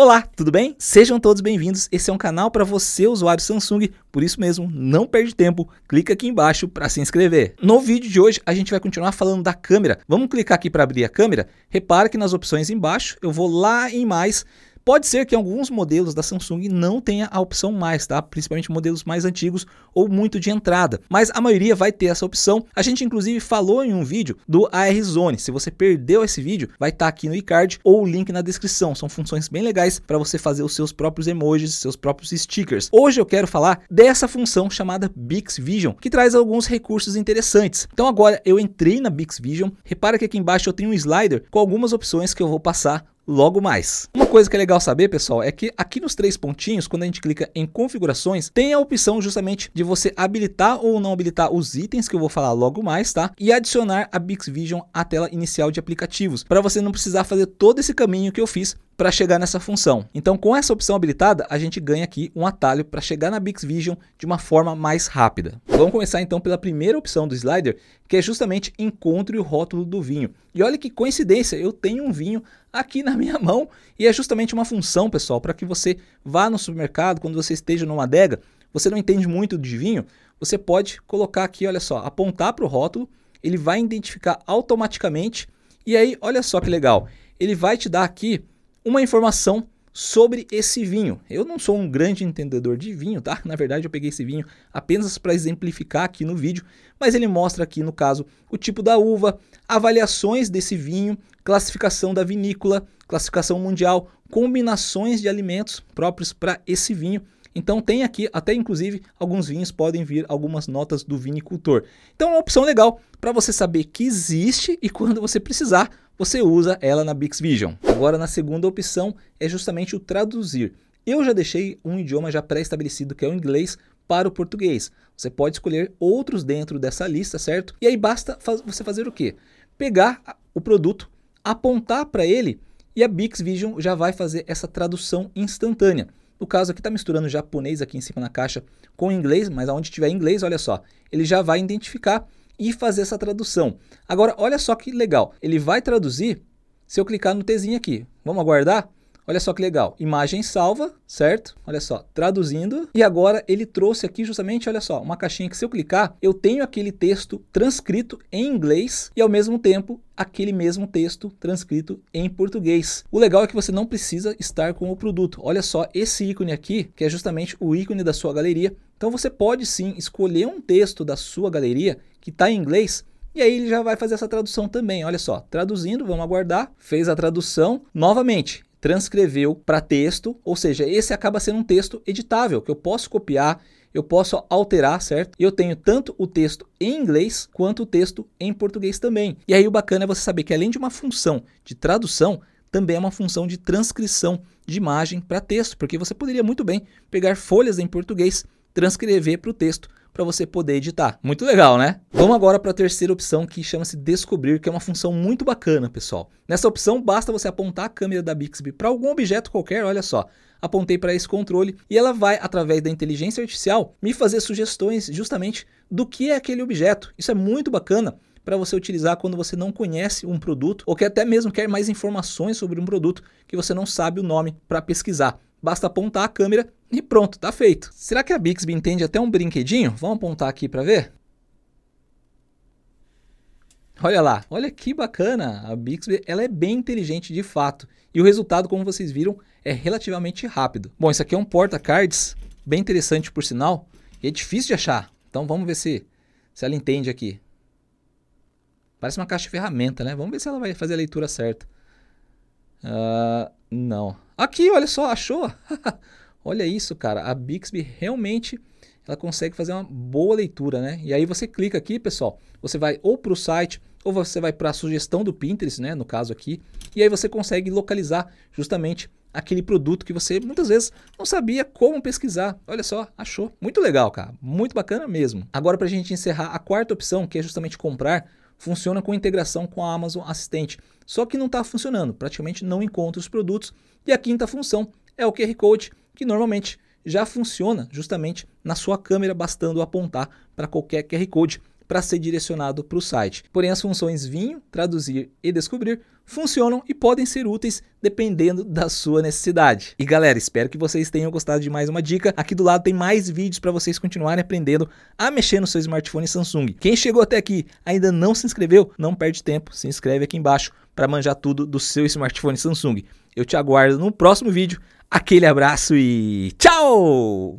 Olá, tudo bem? Sejam todos bem-vindos. Esse é um canal para você, usuário Samsung. Por isso mesmo, não perde tempo. Clica aqui embaixo para se inscrever. No vídeo de hoje, a gente vai continuar falando da câmera. Vamos clicar aqui para abrir a câmera. Repara que nas opções embaixo, eu vou lá em mais. Pode ser que alguns modelos da Samsung não tenha a opção mais, tá? Principalmente modelos mais antigos ou muito de entrada, mas a maioria vai ter essa opção. A gente inclusive falou em um vídeo do AR Zone. Se você perdeu esse vídeo, vai estar tá aqui no iCard ou o link na descrição. São funções bem legais para você fazer os seus próprios emojis, seus próprios stickers. Hoje eu quero falar dessa função chamada Bix Vision, que traz alguns recursos interessantes. Então agora eu entrei na Bix Vision. Repara que aqui embaixo eu tenho um slider com algumas opções que eu vou passar logo mais. Uma coisa que é legal saber, pessoal, é que aqui nos três pontinhos, quando a gente clica em configurações, tem a opção justamente de você habilitar ou não habilitar os itens que eu vou falar logo mais, tá? E adicionar a Bix Vision à tela inicial de aplicativos, para você não precisar fazer todo esse caminho que eu fiz para chegar nessa função. Então, com essa opção habilitada, a gente ganha aqui um atalho para chegar na Bix Vision de uma forma mais rápida. Vamos começar então pela primeira opção do slider, que é justamente encontre o rótulo do vinho. E olha que coincidência, eu tenho um vinho aqui na minha mão e é justamente uma função, pessoal, para que você vá no supermercado, quando você esteja numa adega, você não entende muito de vinho, você pode colocar aqui, olha só, apontar para o rótulo, ele vai identificar automaticamente e aí, olha só que legal, ele vai te dar aqui uma informação sobre esse vinho. Eu não sou um grande entendedor de vinho, tá? Na verdade, eu peguei esse vinho apenas para exemplificar aqui no vídeo, mas ele mostra aqui, no caso, o tipo da uva, avaliações desse vinho, classificação da vinícola, classificação mundial, combinações de alimentos próprios para esse vinho. Então tem aqui, até inclusive, alguns vinhos podem vir algumas notas do vinicultor. Então é uma opção legal para você saber que existe e quando você precisar, você usa ela na Bix Vision. Agora, na segunda opção é justamente o traduzir. Eu já deixei um idioma já pré-estabelecido que é o inglês para o português. Você pode escolher outros dentro dessa lista, certo? E aí basta faz você fazer o quê? Pegar o produto, apontar para ele e a Bix Vision já vai fazer essa tradução instantânea. No caso aqui está misturando japonês aqui em cima na caixa com inglês, mas aonde tiver inglês, olha só, ele já vai identificar e fazer essa tradução. Agora, olha só que legal. Ele vai traduzir se eu clicar no Tzinho aqui. Vamos aguardar? Olha só que legal. Imagem salva, certo? Olha só, traduzindo. E agora ele trouxe aqui justamente, olha só, uma caixinha que se eu clicar, eu tenho aquele texto transcrito em inglês e ao mesmo tempo aquele mesmo texto transcrito em português. O legal é que você não precisa estar com o produto. Olha só esse ícone aqui, que é justamente o ícone da sua galeria. Então você pode sim escolher um texto da sua galeria que está em inglês e aí ele já vai fazer essa tradução também. Olha só, traduzindo, vamos aguardar. Fez a tradução novamente transcreveu para texto, ou seja, esse acaba sendo um texto editável, que eu posso copiar, eu posso alterar, certo? Eu tenho tanto o texto em inglês quanto o texto em português também. E aí o bacana é você saber que além de uma função de tradução, também é uma função de transcrição de imagem para texto, porque você poderia muito bem pegar folhas em português transcrever para o texto para você poder editar. Muito legal, né? Vamos agora para a terceira opção que chama-se descobrir, que é uma função muito bacana, pessoal. Nessa opção basta você apontar a câmera da Bixby para algum objeto qualquer, olha só. Apontei para esse controle e ela vai através da inteligência artificial me fazer sugestões justamente do que é aquele objeto. Isso é muito bacana para você utilizar quando você não conhece um produto ou que até mesmo quer mais informações sobre um produto que você não sabe o nome para pesquisar. Basta apontar a câmera e pronto, tá feito. Será que a Bixby entende até um brinquedinho? Vamos apontar aqui para ver? Olha lá, olha que bacana, a Bixby ela é bem inteligente de fato e o resultado, como vocês viram, é relativamente rápido. Bom, isso aqui é um porta-cards, bem interessante por sinal, e é difícil de achar, então vamos ver se, se ela entende aqui. Parece uma caixa de ferramenta, né? Vamos ver se ela vai fazer a leitura certa. Ah, não. Aqui, olha só, achou? olha isso, cara. A Bixby realmente ela consegue fazer uma boa leitura, né? E aí você clica aqui, pessoal. Você vai ou para o site ou você vai para a sugestão do Pinterest, né? No caso aqui. E aí você consegue localizar justamente aquele produto que você muitas vezes não sabia como pesquisar. Olha só, achou. Muito legal, cara. Muito bacana mesmo. Agora, para a gente encerrar, a quarta opção, que é justamente comprar funciona com integração com a Amazon Assistente. Só que não está funcionando, praticamente não encontra os produtos. E a quinta função é o QR Code, que normalmente já funciona justamente na sua câmera, bastando apontar para qualquer QR Code para ser direcionado para o site. Porém, as funções vinho, traduzir e descobrir funcionam e podem ser úteis dependendo da sua necessidade. E galera, espero que vocês tenham gostado de mais uma dica. Aqui do lado tem mais vídeos para vocês continuarem aprendendo a mexer no seu smartphone Samsung. Quem chegou até aqui ainda não se inscreveu, não perde tempo, se inscreve aqui embaixo para manjar tudo do seu smartphone Samsung. Eu te aguardo no próximo vídeo. Aquele abraço e tchau!